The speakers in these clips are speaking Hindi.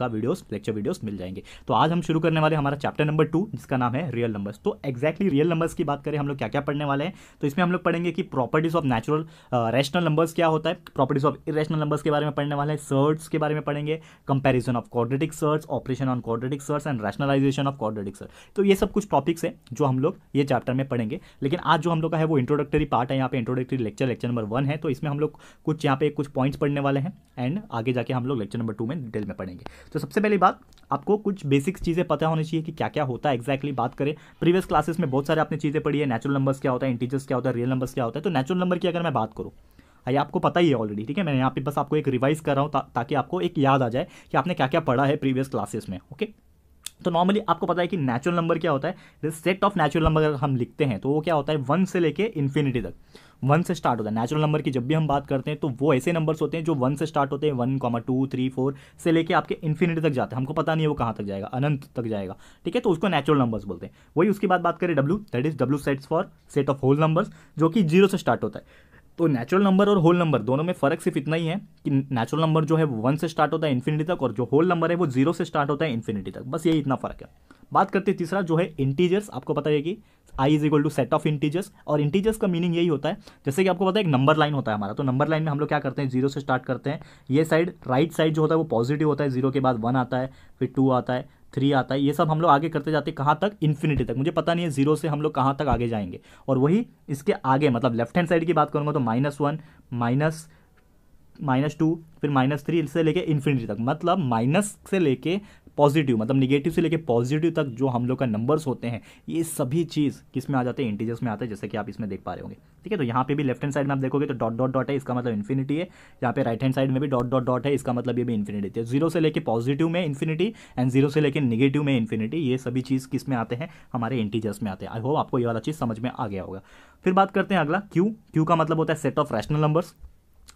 का वीडियोस लेक्चर वीडियोस मिल जाएंगे तो आज हम शुरू करने वाले हमारा चैप्टर नंबर टू जिसका नाम है रियल नंबर्स तो एक्जैक्टली रियल नंबर्स की बात करें हम लोग क्या क्या पढ़ने वाले हैं तो इसमें हम लोग पढ़ेंगे कि properties of natural rational numbers क्या होता है प्रॉपर्टीज ऑफ इरेशनल नंबर्स के बारे में पढ़ने वाले हैं सर्ट्स के बारे में पढ़ेंगे comparison of quadratic surds operation on quadratic surds and rationalisation of quadratic surd तो ये सब कुछ टॉपिक्स हैं जो हम लोग ये चैप्टर में पढ़ेंगे लेकिन आज जो हम लोग का है वो इंट्रोडक्टरी पार्ट है यहाँ पे introductory lecture lecture number one है तो इसमें हम लोग कुछ यहाँ पे कुछ पॉइंट्स पढ़ने वाले हैं एंड आगे जाके हम लोग लेक्चर नंबर टू में डिटेल में पढ़ेंगे तो सबसे पहली बात आपको कुछ बेसिक चीज़ें पता होनी चाहिए कि क्या क्या होता है एक्जैक्टली बात करें प्रीवियस क्लासेस में बहुत सारे आपने चीज़ें पढ़ी है नेचुरल नंबर्स क्या होता है इंटीजर्स क्या होता है रियल नंबर्स क्या होता है तो नेचुरल नंबर की अगर मैं बात करूँ ये आपको पता ही है ऑलरेडी ठीक है मैं यहाँ पे बस आपको एक रिवाइज कर रहा हूँ ता, ताकि आपको एक याद आ जाए कि आपने क्या क्या पढ़ा है प्रीवियस क्लासेस में ओके तो नॉर्मली आपको पता है कि नेचुरल नंबर क्या होता है सेट ऑफ नेचुरल नंबर अगर हम लिखते हैं तो वो क्या होता है वन से लेके इन्फिनिटी तक वन से स्टार्ट होता है नेचुरल नंबर की जब भी हम बात करते हैं तो वो ऐसे नंबर्स होते हैं जो वन से स्टार्ट होते हैं one comma two three four से लेके आपके इन्फिनिटी तक जाते हैं हमको पता नहीं है वो कहाँ तक जाएगा अनंत तक जाएगा ठीक है तो उसको नेचुरल नंबर्स बोलते हैं वही उसके बाद बात करें W that is W sets for set of whole numbers जो कि जीरो से स्टार्ट होता है तो नेचुरल नंबर और होल नंबर दोनों में फ़र्क सिर्फ इतना ही है कि नेचुरल नंबर जो है वो वन से स्टार्ट होता है इन्फिनिटी तक और जो होल नंबर है वो जीरो से स्टार्ट होता है इन्फिनिटी तक बस यही इतना फ़र्क है बात करते हैं तीसरा जो है इंटीजर्स आपको पता है कि I is equal to set of integers और इंटीजर्स का मीनिंग यही होता है जैसे कि आपको पता है एक नंबर लाइन होता है हमारा तो नंबर लाइन में हम लोग क्या करते हैं जीरो से स्टार्ट करते हैं ये साइड राइट साइड जो होता है वो पॉजिटिव होता है जीरो के बाद वन आता है फिर टू आता है थ्री आता है ये सब हम लोग आगे करते जाते कहाँ तक इन्फिनिटी तक मुझे पता नहीं है जीरो से हम लोग कहाँ तक आगे जाएंगे और वही इसके आगे मतलब लेफ्ट हैंड साइड की बात करूँगा तो minus one minus minus two फिर माइनस थ्री से लेके इन्फिनिटी तक मतलब माइनस से लेके पॉजिटिव मतलब निगेटिव से लेकर पॉजिटिव तक जो हम लोग का नंबर्स होते हैं ये सभी चीज़ किस में आ जाते हैं इंटीजर्स में आते हैं जैसे कि आप इसमें देख पा रहे होंगे ठीक है तो यहाँ पे भी लेफ्ट हैंड साइड में आप देखोगे तो डॉट डॉट डॉट है इसका मतलब इन्फिनिटी है यहाँ पे राइट हैंड साइड में भी डॉट डॉट डॉट है इसका मतलब ये भी इन्फिनिटी है जीरो तो से लेकर पॉजिटिव में इन्फिनिटी एंड जीरो से लेकर निगेटिव में इन्फिनिटी ये सभी चीज़ किस में आते हैं हमारे इंटीजर्स में आते हैं आई होप आपको ये वाला चीज़ समझ में आ गया होगा फिर बात करते हैं अगला क्यू क्यू का मतलब होता है set of rational numbers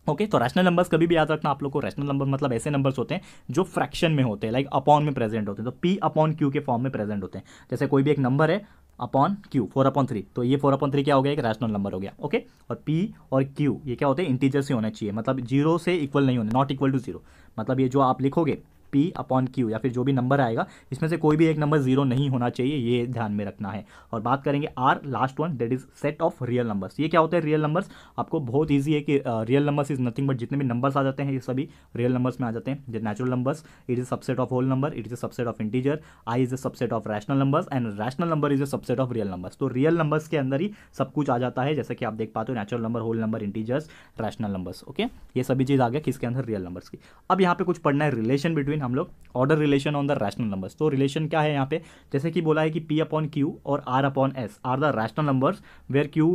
okay okay, तो रैशनल नंबर्स कभी भी याद रखना आप लोग को रैशनल नंबर मतलब ऐसे नंबर्स होते हैं जो फ्रैक्शन में होते हैं लाइक अपॉन में प्रेजेंट होते हैं तो पी अपॉन क्यू के फॉर्म में प्रेजेंट होते हैं जैसे कोई भी एक नंबर है upon Q four upon three तो ये फोर अपॉन थ्री क्या हो गया एक रैशनल नंबर हो गया ओके okay? और पी और क्यू ये क्या होते हैं इंटीजर से होना चाहिए मतलब जीरो से इक्वल नहीं होने नॉट इक्वल टू जीरो मतलब ये जो आप लिखोगे पी अपॉन क्यू या फिर जो भी नंबर आएगा इसमें से कोई भी एक नंबर जीरो नहीं होना चाहिए ये ध्यान में रखना है और बात करेंगे R last one that is set of real numbers ये क्या होते हैं रियल नंबर्स आपको बहुत ईजी है कि real numbers is nothing but जितने भी नंबर्स आ जाते हैं ये सभी रियल नंबर्स में आ जाते हैं natural numbers it is subset of whole number it is a subset of integer I is a subset of rational numbers and rational number is a subset of real numbers तो रियल नंबर्स के अंदर ही सब कुछ आ जाता है जैसे कि आप देख पाते हो natural number whole number integers rational numbers okay ये सभी चीज़ आ गया किसके अंदर रियल नंबर्स की अब यहाँ पे कुछ पढ़ना है रिलेशन बिटवीन हम लोग order relation on the rational numbers तो रिलेशन क्या है यहाँ पे जैसे कि बोला है कि पी अपॉन क्यू और R upon S are the rational numbers where Q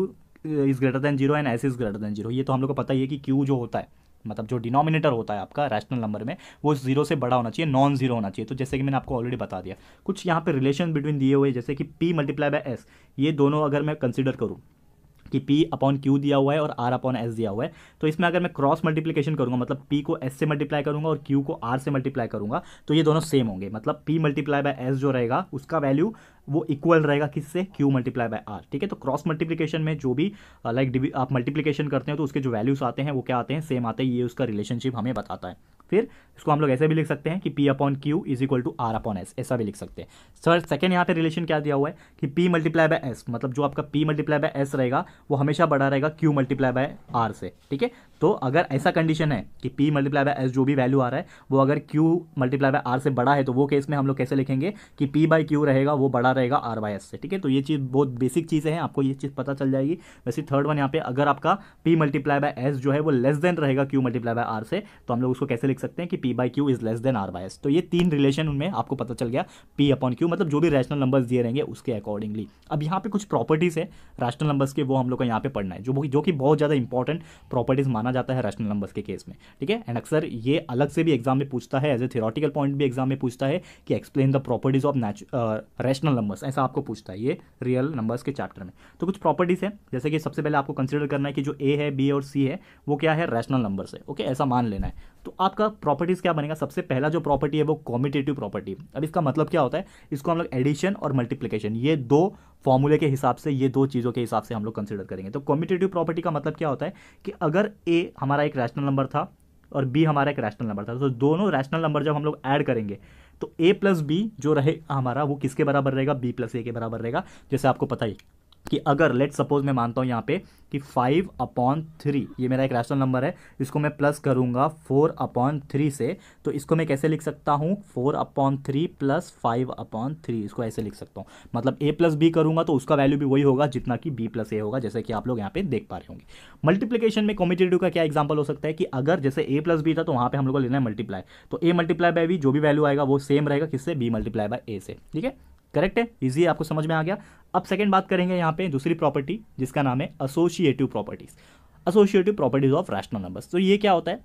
is greater than zero and S is greater than zero ये तो हम लोग को पता ही है कि क्यू जो होता है मतलब जो डिनोमिनेटर होता है आपका रैशनल नंबर में वो जीरो से बड़ा होना चाहिए नॉन जीरो होना चाहिए तो जैसे कि मैंने आपको ऑलरेडी बता दिया कुछ यहाँ पे रिलेशन बिटवीन दिए हुए जैसे कि पी मल्टीप्लाई बाय एस ये दोनों अगर मैं कंसिडर करूँ कि पी अपॉन क्यू दिया हुआ है और आर अपॉन एस दिया हुआ है तो इसमें अगर मैं क्रॉस मल्टीप्लीकेशन करूंगा मतलब पी को एस से मल्टीप्लाई करूंगा और क्यू को आर से मल्टीप्लाई करूंगा तो ये दोनों सेम होंगे मतलब पी मल्टीप्लाई बाय एस जो रहेगा उसका वैल्यू वो इक्वल रहेगा किससे क्यू मल्टीप्लाई बाय आर ठीक है तो क्रॉस मल्टीप्लीकेशन में जो भी लाइक uh, like, आप मल्टीप्लीकेशन करते हैं तो उसके जो वैल्यूज आते हैं वो क्या आते हैं सेम आते हैं ये उसका रिलेशनशिप हमें बताता है फिर इसको हम लोग ऐसे भी लिख सकते हैं कि P upon Q is equal to R upon S ऐसा भी लिख सकते हैं सर सेकेंड यहाँ पे रिलेशन क्या दिया हुआ है कि पी मल्टीप्लाई बाय एस मतलब जो आपका पी मल्टीप्लाई बाय एस रहेगा वो हमेशा बड़ा रहेगा क्यू मल्टीप्लाई बाय आर से ठीक है तो अगर ऐसा कंडीशन है कि P मल्टीप्लाई बाय एस जो भी वैल्यू आ रहा है वो अगर Q मल्टीप्लाई बाय आर से बड़ा है तो वो केस में हम लोग कैसे लिखेंगे कि P बाई क्यू रहेगा वो बड़ा रहेगा आर बाई एस से ठीक है तो ये चीज़ बहुत बेसिक चीज़ें हैं आपको ये चीज़ पता चल जाएगी वैसे थर्ड वन यहाँ पे अगर आपका P मल्टीप्लाई बाय एस जो है वो लेस देन रहेगा Q मल्टीप्लाई बाय आर से तो हम लोग उसको कैसे लिख सकते हैं कि P by Q is less than R by S तो ये तीन रिलेशन उनमें आपको पता चल गया पी अपॉन क्यू मतलब जो भी रैशनल नंबर्स दिए रहेंगे उसके अकॉर्डिंगली अब यहाँ पे कुछ प्रॉपर्टीज़ है रैशनल नंबर्स के वो हम लोग को यहाँ पे पढ़ना है जो जो कि बहुत ज़्यादा इंपॉर्टेंट प्रॉपर्टीज़ माना माना जाता है रैशनल नंबर्स के केस में ठीक है एंड अक्सर ये अलग से भी एग्जाम में पूछता है एज ए थियोरटिकल पॉइंट भी एग्जाम में पूछता है कि explain the properties of rational numbers ऐसा आपको पूछता है ये रियल नंबर्स के चैप्टर में तो कुछ प्रॉपर्टीज़ है जैसे कि सबसे पहले आपको कंसिडर करना है कि जो ए है बी और सी है वो क्या है रैशनल नंबर्स है ओके ऐसा मान लेना है तो आपका प्रॉपर्टीज़ क्या बनेगा सबसे पहला जो प्रॉपर्टी है वो कॉमिटेटिव प्रॉपर्टी अब इसका मतलब क्या होता है इसको हम लोग एडिशन और मल्टीप्लीकेशन ये दो फॉर्मूले के हिसाब से ये दो चीज़ों के हिसाब से हम लोग कंसिडर करेंगे तो कॉम्पिटेटिव प्रॉपर्टी का मतलब क्या होता है कि अगर ए हमारा एक रैशनल नंबर था और बी हमारा एक रैशनल नंबर था तो दोनों रैशनल नंबर जब हम लोग ऐड करेंगे तो ए प्लस बी जो रहे हमारा वो किसके बराबर रहेगा बी प्लस ए के बराबर रहेगा जैसे आपको पता ही कि अगर लेट सपोज मैं मानता हूँ यहाँ पे कि फाइव अपॉन थ्री ये मेरा एक रैशनल नंबर है इसको मैं प्लस करूँगा फोर अपॉन थ्री से तो इसको मैं कैसे लिख सकता हूँ four upon three plus five upon three इसको ऐसे लिख सकता हूँ मतलब ए प्लस बी करूँगा तो उसका वैल्यू भी वही होगा जितना कि बी प्लस ए होगा जैसे कि आप लोग यहाँ पे देख पा रहे होंगे मल्टीप्लीकेशन में कॉमिटेटिव का क्या एग्जाम्पल हो सकता है कि अगर जैसे ए प्लस बी था तो वहाँ पर हम लोग को लेना है मल्टीप्लाई तो ए मल्टीप्लाई बाई बी जो भी वैल्यू आएगा वो सेम रहेगा किससे बी मल्टीप्लाई बाय ए से ठीक है करेक्ट है इजी आपको समझ में आ गया अब सेकेंड बात करेंगे यहाँ पे दूसरी प्रॉपर्टी जिसका नाम है associative properties associative properties of rational numbers तो ये क्या होता है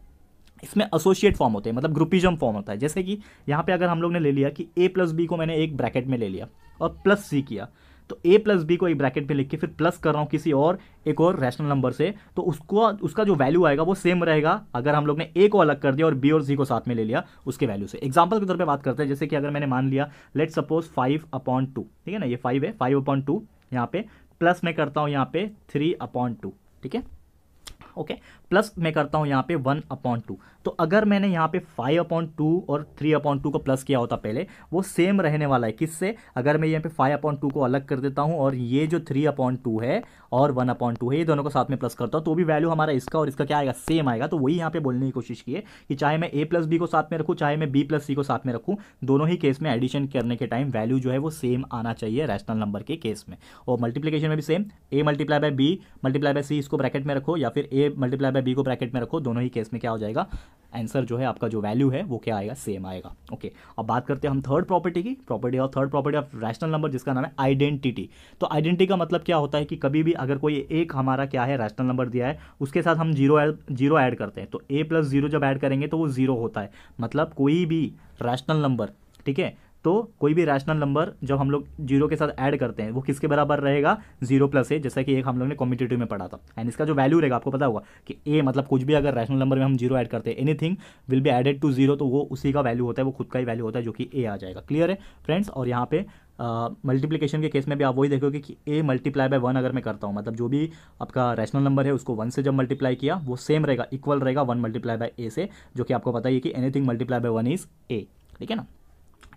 इसमें एसोशिएट फॉर्म होते हैं मतलब ग्रुपिज्म फॉर्म होता है जैसे कि यहाँ पे अगर हम लोग ने ले लिया कि ए प्लस बी को मैंने एक ब्रैकेट में ले लिया और प्लस सी किया तो ए प्लस बी को एक ब्रैकेट में लिख के फिर प्लस कर रहा हूँ किसी और एक और रैशनल नंबर से तो उसको उसका जो वैल्यू आएगा वो सेम रहेगा अगर हम लोग ने ए को अलग कर दिया और बी और सी को साथ में ले लिया उसके वैल्यू से एग्जाम्पल के तौर पर बात करते हैं जैसे कि अगर मैंने मान लिया let suppose five upon two ठीक है ना ये फाइव है फाइव अपॉन टू यहाँ पे प्लस मैं करता हूँ यहाँ पे थ्री अपॉन टू ठीक है ओके प्लस मैं करता हूँ यहाँ पे वन अपॉन टू तो अगर मैंने यहाँ पे फाइव अपॉन टू और थ्री अपॉन टू को प्लस किया होता पहले वो सेम रहने वाला है किससे अगर मैं यहाँ पे फाइव अपॉन टू को अलग कर देता हूँ और ये जो थ्री अपॉन टू है और वन अपॉन टू है ये दोनों को साथ में प्लस करता हूँ तो भी वैल्यू हमारा इसका और इसका क्या आएगा सेम आएगा तो वही यहाँ पे बोलने की कोशिश की है कि चाहे मैं ए प्लस बी को साथ में रखूँ चाहे मैं बी प्लस सी को साथ में रखूँ दोनों ही केस में एडिशन करने के टाइम वैल्यू जो है वो सेम आना चाहिए रैशनल नंबर के केस में और मल्टीप्लीकेशन में भी same A multiply by B multiply by C इसको ब्रैकेट में रखो या फिर ए मल्टीप्लाई बाय बी को ब्रैकेट में रखो दोनों ही केस में क्या हो जाएगा आंसर जो है आपका जो वैल्यू है वो क्या आएगा सेम आएगा ओके okay. अब बात करते हैं हम थर्ड प्रॉपर्टी की प्रॉपर्टी और third property of rational number जिसका नाम है आइडेंटिटी तो आइडेंटिटी का मतलब क्या होता है कि कभी भी अगर कोई एक हमारा क्या है रैशनल नंबर दिया है उसके साथ हम जीरो जीरो ऐड करते हैं तो ए प्लस जब ऐड करेंगे तो वो जीरो होता है मतलब कोई भी रैशनल नंबर ठीक है तो कोई भी रैशनल नंबर जब हम लोग जीरो के साथ ऐड करते हैं वो किसके बराबर रहेगा जीरो प्लस ए जैसा कि एक हम लोग ने कॉम्पिटेटिव में पढ़ा था एंड इसका जो वैल्यू रहेगा आपको पता होगा कि ए मतलब कुछ भी अगर रैशनल नंबर में हम जीरो ऐड करते हैं anything will be added to zero तो वो उसी का वैल्यू होता है वो खुद का ही वैल्यू होता है जो कि ए आ जाएगा क्लियर है फ्रेंड्स और यहाँ पे मल्टीप्लीकेशन uh, के केस में भी आप वही देखोगे कि ए मल्टीप्लाई बाय वन अगर मैं करता हूँ मतलब जो भी आपका रैशनल नंबर है उसको वन से जब मल्टीप्लाई किया वो सेम रहेगा इक्वल रहेगा वन मल्टीप्लाई बाय ए से जो कि आपको पता ही है कि anything multiply by one is A ठीक है ना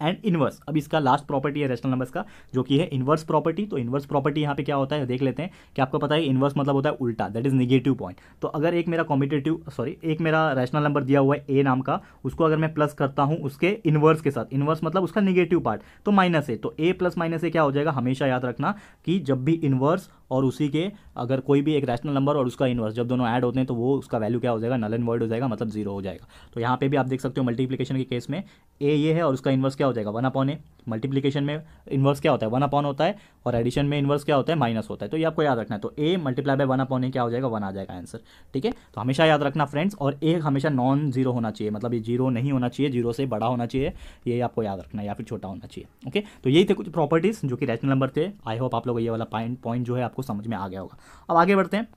एंड इनवर्स अब इसका लास्ट प्रॉपर्टी है रेशनल नंबर्स का जो कि है इनवर्स प्रॉपर्टी तो इनवर्स प्रॉपर्टी यहाँ पे क्या होता है देख लेते हैं कि आपको पता है इनवर्स मतलब होता है उल्टा दैट इज निगेटिव पॉइंट तो अगर एक मेरा कॉम्पिटेटिव सॉरी एक मेरा रेशनल नंबर दिया हुआ है ए नाम का उसको अगर मैं प्लस करता हूँ उसके इनवर्स के साथ इनवर्स मतलब उसका निगेटिव पार्ट तो माइनस ए तो ए प्लस माइनस ए क्या हो जाएगा हमेशा याद रखना कि जब भी इनवर्स और उसी के अगर कोई भी एक रैशनल नंबर और उसका इन्वर्स जब दोनों ऐड होते हैं तो वो उसका वैल्यू क्या हो जाएगा नल एंड वर्ड हो जाएगा मतलब जीरो हो जाएगा तो यहाँ पे भी आप देख सकते हो मल्टीप्लीकेशन के केस में ए ये है और उसका इन्वर्स क्या हो जाएगा वन अपॉन ए मल्टीप्लीकेशन में इन्वर्स क्या होता है वन अपॉन होता है और एडिशन में इन्वर्स क्या होता है माइनस होता है तो ये आपको याद रखना है तो A multiply by one upon A क्या हो जाएगा वन आ जाएगा आंसर ठीक है तो हमेशा याद रखना फ्रेंड्स और ए हमेशा नॉन जीरो होना चाहिए मतलब ये जीरो नहीं होना चाहिए जीरो से बड़ा होना चाहिए ये आपको याद रखना है या फिर छोटा होना चाहिए ओके तो यही थे कुछ प्रॉपर्टीज़ जो कि रैशनल नंबर थे आई होप आप लोग ये वाला पॉइंट जो है आपको आपको समझ में आ गया होगा अब आगे बढ़ते हैं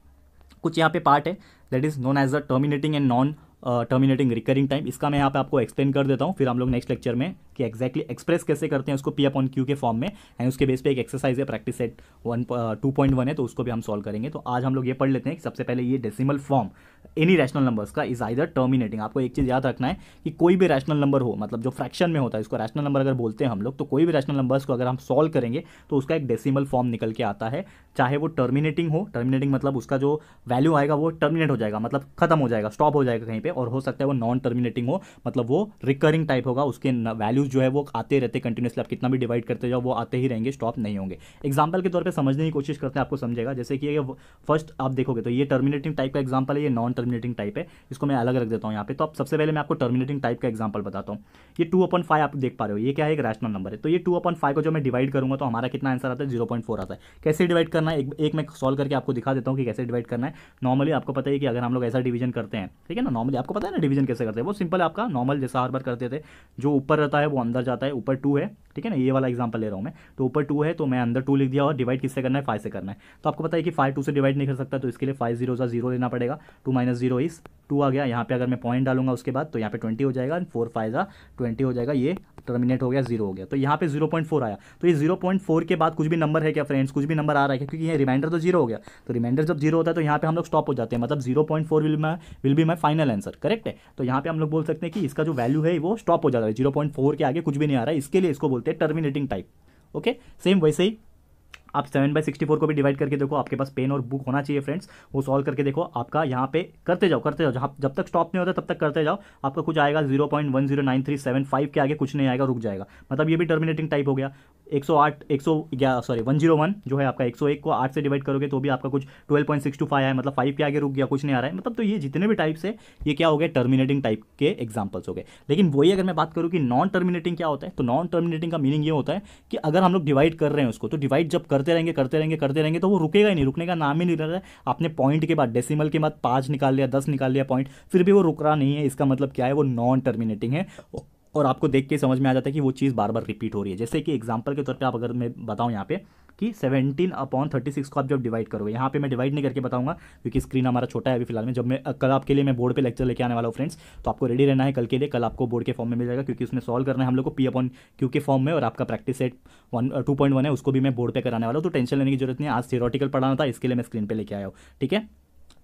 कुछ यहाँ पे पार्ट है that is known as a terminating and non terminating recurring time इसका मैं यहाँ पे आपको एक्सप्लेन कर देता हूँ फिर हम लोग नेक्स्ट लेक्चर में कि एक्जैक्टली एक्सप्रेस कैसे करते हैं उसको पी अपॉन क्यू के फॉर्म में एंड उसके बेस पे एक एक्सरसाइज है practice set one two point one है तो उसको भी हम सॉल्व करेंगे तो आज हम लोग ये पढ़ लेते हैं कि सबसे पहले ये decimal form any rational numbers का इज आइदर टर्मिनेटिंग आपको एक चीज़ याद रखना है कि कोई भी रैशनल नंबर हो मतलब जो फ्रैक्शन में होता है इसको रैशनल नंबर अगर बोलते हैं हम लोग तो कोई भी रैशनल नंबर्स को अगर हम सॉल्व करेंगे तो उसका एक डेसिमल फॉर्म निकल के आता है चाहे वो टर्मिनेटिंग हो टर्मिनेटिंग मतलब उसका जो वैल्यू आएगा वो टर्मिनेट हो जाएगा मतलब खत्म हो जाएगा स्टॉप हो जाएगा कहीं पर पे और हो सकता है वो नॉन टर्मिनेटिंग हो मतलब वो रिकरिंग टाइप होगा उसके वैल्यूज जो है वो आते रहते कंटिन्यूसली आप कितना भी डिवाइड करते जाओ वो आते ही रहेंगे स्टॉप नहीं होंगे एग्जाम्पल के तौर पर समझने की कोशिश करते हैं आपको समझेगा जैसे कि ये फर्स्ट आप देखोगे तो ये टर्मिनेटिंग टाइप का एग्जाम्पल है ये नॉन टर्मिनेटिंग टाइप है इसको मैं अलग रख देता हूँ यहाँ पे तो आप सबसे पहले मैं आपको टर्मिनेटिंग टाइप का एग्जाम्पल बताता हूँ ये टू अपन फाइव आप देख पा रहे हो ये क्या है एक रैशनल नंबर है तो ये टू अपन फाइव को जो मैं डिवाइड करूँगा तो हमारा कितना आंसर आता है जीरो पॉइंट फोर आता है कैसे डिवाइड करना है एक, एक मैं सॉल्व करके आपको दिखा देता हूँ कि कैसे डिवाइड करना है नॉर्मली आपको पता है कि अगर हम लोग ऐसा डिवीजन करते हैं ठीक है ना नॉर्मली आपको पता है ना डिवीजन कैसे करते हैं वो सिंपल आपका नॉर्मल जैसा हर बार करते थे जो ऊपर रहता है वो अंदर जाता है ऊपर टू है ठीक है ना ये वाला एग्जाम्पल ले रहा हूँ मैं तो ऊपर टू है तो मैं अंदर टू लिख दिया और डिवाइड किससे करना है फाइव से करना है तो आपको पता है कि फाइव टू से डिवाइड नहीं कर सकता तो इसके लिए फाइव जीरो जीरो लेना पड़ेगा टू माइनस जीरो इस टू आ गया यहाँ पे अगर मैं पॉइंट डालूंगा उसके बाद तो यहाँ पे ट्वेंटी हो जाएगा फोर फाइव जा ट्वेंटी हो जाएगा ये टर्मिनेट हो गया जीरो हो गया तो यहाँ पे जीरो पॉइंट फोर आया तो ये जीरो पॉइंट फोर के बाद कुछ भी नंबर है क्या फ्रेंड्स कुछ भी नंबर आ रहा है क्योंकि ये रिमाइंडर तो जीरो हो गया तो रिमाइंडर जब जीरो होता है तो यहाँ पे हम लोग स्टॉप हो जाते हैं मतलब zero point four will my will be my final answer answer correct है तो यहाँ पे हम लोग बोल सकते हैं कि इसका जो वैल्यू है वो स्टॉप हो जाता है जीरो पॉइंट फोर के आगे कुछ भी नहीं आ रहा है इसके लिए इसको बोलते हैं टर्मिनेटिंग टाइप ओके सेम वैसे ही आप सेवन बाई सिक्सटी फोर को भी डिवाइड करके देखो आपके पास पेन और बुक होना चाहिए फ्रेंड्स वो सॉल्व करके देखो आपका यहाँ पे करते जाओ करते जाओ जहाँ जब तक स्टॉप नहीं होता तब तक करते जाओ आपका कुछ आएगा zero point one zero nine three seven five के आगे कुछ नहीं आएगा रुक जाएगा मतलब ये भी टर्मिनेटिंग टाइप हो गया एक सौ आठ एक सौ सॉरी वन जीरो वन जो है आपका एक सौ एक को आठ से डिवाइड करोगे तो भी आपका कुछ twelve point six two five मतलब फाइव के आगे रुक गया कुछ नहीं आ रहा है मतलब तो ये जितने भी टाइप्स है ये क्या हो गया टर्मिनेटिंग टाइप के एग्जाम्पल्स हो गए लेकिन वही अगर मैं बात करूँ कि नॉन टर्मिनेटिंग क्या होता है तो नॉन टर्मिनेटिंग का मीनिंग ये होता है कि अगर हम लोग डिवाइड कर रहे हैं उसको तो डिवाइड जब कर करते रहेंगे करते रहेंगे करते रहेंगे तो वो रुकेगा ही नहीं रुकने का नाम ही नहीं रहता है आपने पॉइंट के बाद डेसिमल के बाद पाँच निकाल लिया दस निकाल लिया पॉइंट फिर भी वो रुक रहा नहीं है इसका मतलब क्या है वो नॉन टर्मिनेटिंग है और आपको देख के समझ में आ जाता है कि वो चीज़ बार बार रिपीट हो रही है जैसे कि एग्जाम्पल के तौर पर आप अगर मैं बताऊँ यहाँ पे कि 17 अपॉन 36 को आप जब डिवाइड करोगे यहाँ पे मैं डिवाइड नहीं करके बताऊंगा क्योंकि स्क्रीन हमारा छोटा है अभी फिलहाल में जब मैं कल आपके लिए मैं बोर्ड पे लेक्चर लेके आने वाला हूँ फ्रेंड्स तो आपको रेडी रहना है कल के लिए कल आपको बोर्ड के फॉर्म में मिल जाएगा क्योंकि उसमें सॉल्व करना है हम लोग को पी अपॉन क्यू के फॉर्म में और आपका practice set one two point one है उसको भी मैं बोर्ड पर कराने वाला हूँ तो टेंशन लेने की जरूरत नहीं आज थियोरटिकल पढ़ाना था इसके लिए मैं स्क्रीन पर लेके आया हूँ ठीक है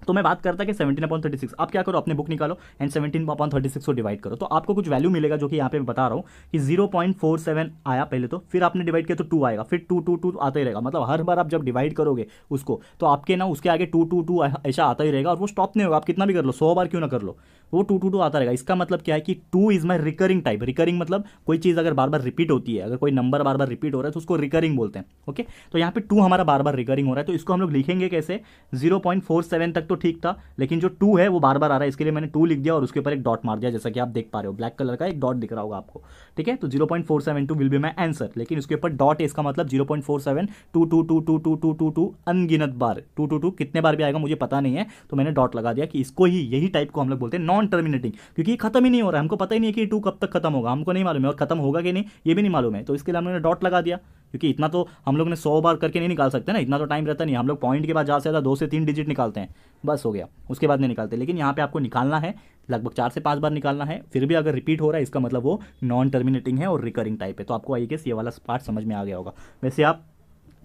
तो मैं बात करता कि 17 अपॉन 36 आप क्या करो अपने बुक निकालो एंड 17 अपॉन 36 को डिवाइड करो तो आपको कुछ वैल्यू मिलेगा जो कि यहाँ पे मैं बता रहा हूँ कि 0.47 आया पहले तो फिर आपने डिवाइड किया तो टू आएगा फिर टू टू टू आता ही रहेगा मतलब हर बार आप जब डिवाइड करोगे उसको तो आपके ना उसके आगे टू टू टू ऐसा आता ही रहेगा और वो स्टॉप नहीं होगा आप कितना भी कर लो सौ बार क्यों ना कर लो वो टू टू टू आता रहेगा इसका मतलब क्या है कि two is my recurring type recurring मतलब कोई चीज़ अगर बार बार रिपीट होती है अगर कोई नंबर बार बार रिपीट हो रहा है तो उसको रिकरिंग बोलते हैं ओके तो यहाँ पे टू हमारा बार बार रिकरिंग हो रहा है तो इसको हम लोग लिखेंगे कैसे जीरो तक तक तो ठीक था लेकिन जो टू है वो बार बार आ रहा है इसके लिए मैंने टू लिख दिया और उसके ऊपर एक डॉट मार दिया जैसा कि आप देख पा रहे हो ब्लैक कलर का एक डॉट दिख रहा होगा आपको ठीक है तो zero point four seven two will be my answer लेकिन उसके ऊपर डॉट इसका मतलब zero point four seven two two two two two two two two अनगिनत बार टू टू टू कितने बार भी आएगा मुझे पता नहीं है तो मैंने डॉट लगा दिया कि इसको ही यही टाइप को हम लोग बोलते हैं नॉन टर्मिनेटिंग क्योंकि ये खत्म ही नहीं हो रहा है हमको पता ही नहीं है कि टू कब तक खत्म होगा हमको नहीं मालूम है और खत्म होगा कि नहीं ये भी नहीं मालूम है तो इसके लिए हमने डॉट लगा दिया क्योंकि इतना तो हम लोग ने सौ बार करके नहीं निकाल सकते ना इतना तो टाइम रहता नहीं हम लोग पॉइंट के बाद ज़्यादा से ज़्यादा दो से तीन डिजिट निकालते हैं बस हो गया उसके बाद नहीं निकालते लेकिन यहाँ पर आपको निकालना है लगभग चार से पाँच बार निकालना है फिर भी अगर रिपीट हो रहा है इसका मतलब वो नॉन टर्मिनेटिंग है और रिकरिंग टाइप है तो आपको आई गेस ये वाला पार्ट समझ में आ गया होगा वैसे आप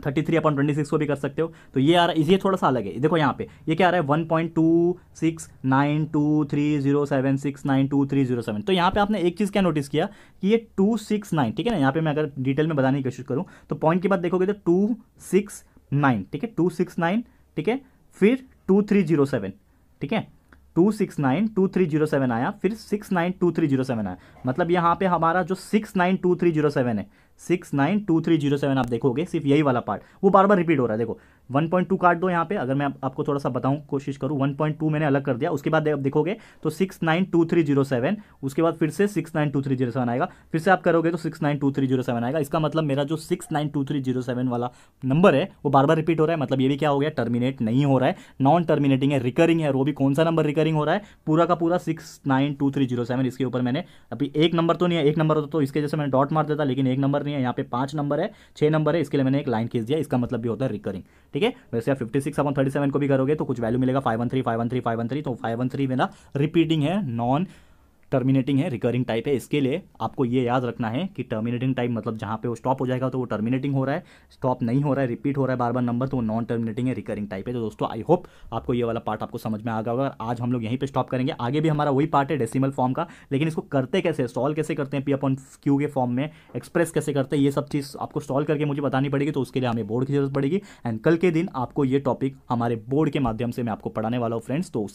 thirty three upon twenty six को भी कर सकते हो तो ये आ रहा है ये थोड़ा सा अलग है देखो यहाँ पे ये क्या आ रहा है one point two six nine two three zero seven six nine two three zero seven तो यहाँ पे आपने एक चीज़ क्या नोटिस किया कि ये टू सिक्स नाइन ठीक है ना यहाँ पे मैं अगर डिटेल में बताने की कोशिश करूँ तो पॉइंट के बाद देखोगे तो टू सिक्स नाइन ठीक है टू सिक्स नाइन ठीक है फिर टू थ्री जीरो सेवन ठीक है two six nine two three zero seven आया फिर six nine two three zero seven आया मतलब यहाँ पे हमारा जो six nine two three zero seven है six nine two three zero seven आप देखोगे सिर्फ यही वाला पार्ट वो बार बार रिपीट हो रहा है देखो वन पॉइंट टू काट दो यहाँ पे अगर मैं आप, आपको थोड़ा सा बताऊँ कोशिश करूँ वन पॉइंट टू मैंने अलग कर दिया उसके बाद आप देखोगे तो six nine two three zero seven उसके बाद फिर से six nine two three zero seven आएगा फिर से आप करोगे तो six nine two three zero seven आएगा इसका मतलब मेरा जो six nine two three zero seven वाला नंबर है वो बार बार रिपीट हो रहा है मतलब ये भी क्या हो गया टर्मिनेट नहीं हो रहा है नॉन टर्मिनेटिंग है रिकरिंग है वो भी कौन सा नंबर रिकरिंग हो रहा है पूरा का पूरा six nine two three zero seven इसके ऊपर मैंने अभी एक नंबर तो नहीं है एक नंबर तो, तो इसके जैसे मैंने डॉट मार देता लेकिन एक नंबर नहीं है यहाँ पे पांच नंबर है छह नंबर है इसके लिए मैंने एक लाइन खींच दिया इसका मतलब भी होता है रिकरिंग ठीक है वैसे आप fifty six upon thirty seven को भी करोगे तो कुछ वैल्यू मिलेगा five one three five one three five one three तो फाइव वन थ्री मेरा रिपीटिंग है नॉन टर्मिनेटिंग है रिकरिंग टाइप है इसके लिए आपको ये याद रखना है कि टर्मिनेटिंग टाइप मतलब जहाँ पे वो स्टॉप हो जाएगा तो वो टर्मिनेटिंग हो रहा है स्टॉप नहीं हो रहा है रिपीट हो रहा है बार बार नंबर तो वो नॉन टर्मिनेटिंग है रिकरिंग टाइप है तो दोस्तों आई होप आपको ये वाला पार्ट आपको समझ में आ गया होगा आज हम लोग यहीं पर स्टॉप करेंगे आगे भी हमारा वही पार्ट है डेसिमल फॉर्म का लेकिन इसको करते कैसे सॉल्व कैसे करते हैं पी अपन क्यू के फॉर्म में एक्सप्रेस कैसे करते हैं ये सब चीज़ आपको सॉल्व करके मुझे बतानी पड़ेगी तो उसके लिए हमें बोर्ड की जरूरत पड़ेगी एंड कल के दिन आपको ये टॉपिक हमारे बोर्ड के माध्यम से मैं आपको पढ़ाने वाला हूँ फ्रेंड्स तो